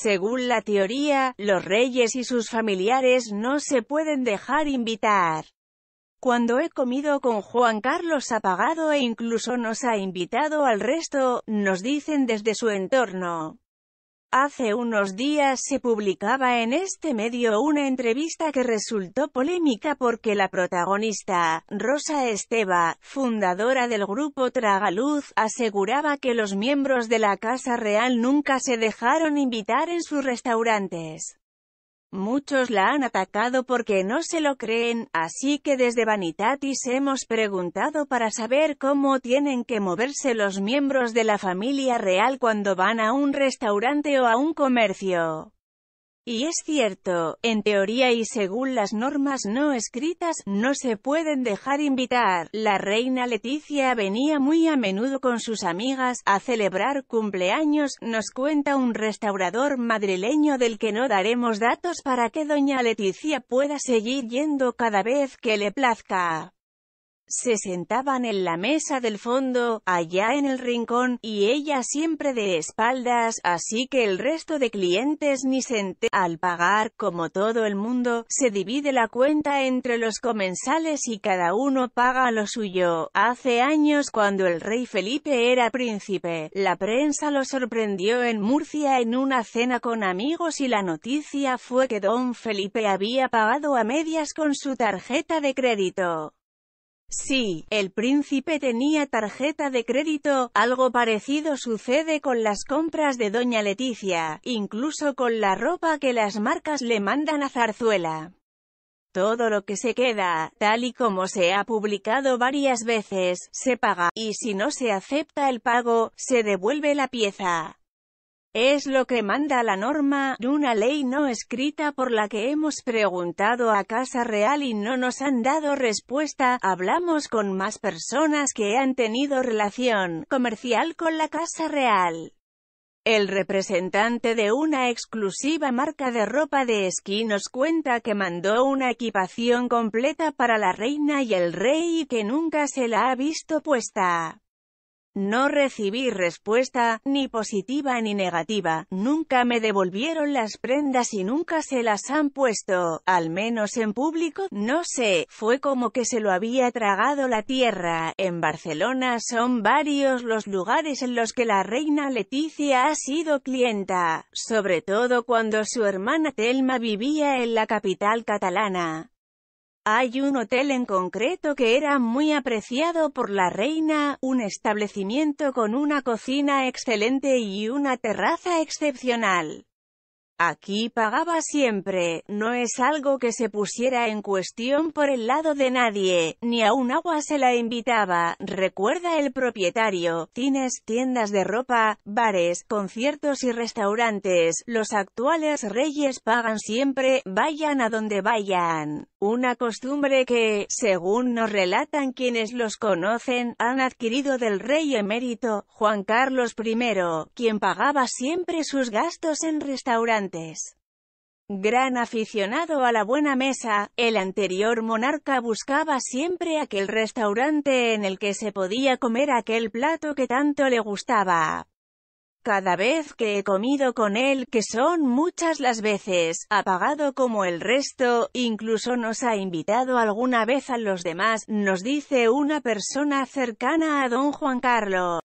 Según la teoría, los reyes y sus familiares no se pueden dejar invitar. Cuando he comido con Juan Carlos ha pagado e incluso nos ha invitado al resto, nos dicen desde su entorno. Hace unos días se publicaba en este medio una entrevista que resultó polémica porque la protagonista, Rosa Esteva, fundadora del grupo Tragaluz, aseguraba que los miembros de la Casa Real nunca se dejaron invitar en sus restaurantes. Muchos la han atacado porque no se lo creen, así que desde Vanitatis hemos preguntado para saber cómo tienen que moverse los miembros de la familia real cuando van a un restaurante o a un comercio. Y es cierto, en teoría y según las normas no escritas, no se pueden dejar invitar. La reina Leticia venía muy a menudo con sus amigas a celebrar cumpleaños, nos cuenta un restaurador madrileño del que no daremos datos para que doña Leticia pueda seguir yendo cada vez que le plazca. Se sentaban en la mesa del fondo, allá en el rincón, y ella siempre de espaldas, así que el resto de clientes ni se Al pagar, como todo el mundo, se divide la cuenta entre los comensales y cada uno paga lo suyo. Hace años cuando el rey Felipe era príncipe, la prensa lo sorprendió en Murcia en una cena con amigos y la noticia fue que don Felipe había pagado a medias con su tarjeta de crédito. Sí, el príncipe tenía tarjeta de crédito, algo parecido sucede con las compras de Doña Leticia, incluso con la ropa que las marcas le mandan a Zarzuela. Todo lo que se queda, tal y como se ha publicado varias veces, se paga, y si no se acepta el pago, se devuelve la pieza. Es lo que manda la norma, una ley no escrita por la que hemos preguntado a Casa Real y no nos han dado respuesta, hablamos con más personas que han tenido relación comercial con la Casa Real. El representante de una exclusiva marca de ropa de esquí nos cuenta que mandó una equipación completa para la reina y el rey y que nunca se la ha visto puesta. No recibí respuesta, ni positiva ni negativa, nunca me devolvieron las prendas y nunca se las han puesto, al menos en público, no sé, fue como que se lo había tragado la tierra. En Barcelona son varios los lugares en los que la reina Leticia ha sido clienta, sobre todo cuando su hermana Telma vivía en la capital catalana. Hay un hotel en concreto que era muy apreciado por la reina, un establecimiento con una cocina excelente y una terraza excepcional. Aquí pagaba siempre, no es algo que se pusiera en cuestión por el lado de nadie, ni a un agua se la invitaba, recuerda el propietario, cines, tiendas de ropa, bares, conciertos y restaurantes, los actuales reyes pagan siempre, vayan a donde vayan. Una costumbre que, según nos relatan quienes los conocen, han adquirido del rey emérito, Juan Carlos I, quien pagaba siempre sus gastos en restaurantes Gran aficionado a la buena mesa, el anterior monarca buscaba siempre aquel restaurante en el que se podía comer aquel plato que tanto le gustaba. Cada vez que he comido con él, que son muchas las veces, ha pagado como el resto, incluso nos ha invitado alguna vez a los demás, nos dice una persona cercana a don Juan Carlos.